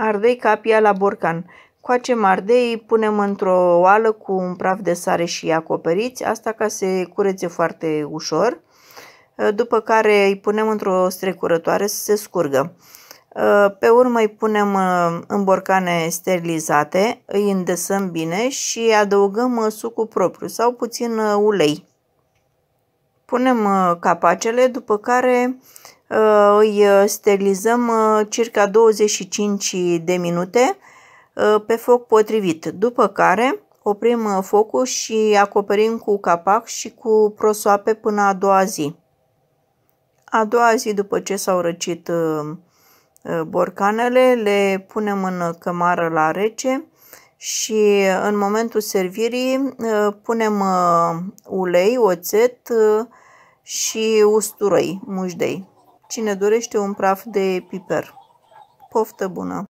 Ardei capia la borcan. Coacem ardei, punem într-o oală cu un praf de sare și acoperiți, asta ca se curețe foarte ușor. După care îi punem într-o strecurătoare să se scurgă. Pe urmă îi punem uh, în borcane sterilizate, îi îndesăm bine și adăugăm uh, sucul propriu sau puțin uh, ulei. Punem uh, capacele, după care uh, îi uh, sterilizăm circa 25 de minute pe foc potrivit, după care oprim focul și acoperim cu capac și cu prosoape până a doua zi. A doua zi după ce s-au răcit borcanele, le punem în cămară la rece și în momentul servirii ă, punem ă, ulei, oțet ă, și usturoi, mușdei. Cine dorește un praf de piper. Poftă bună!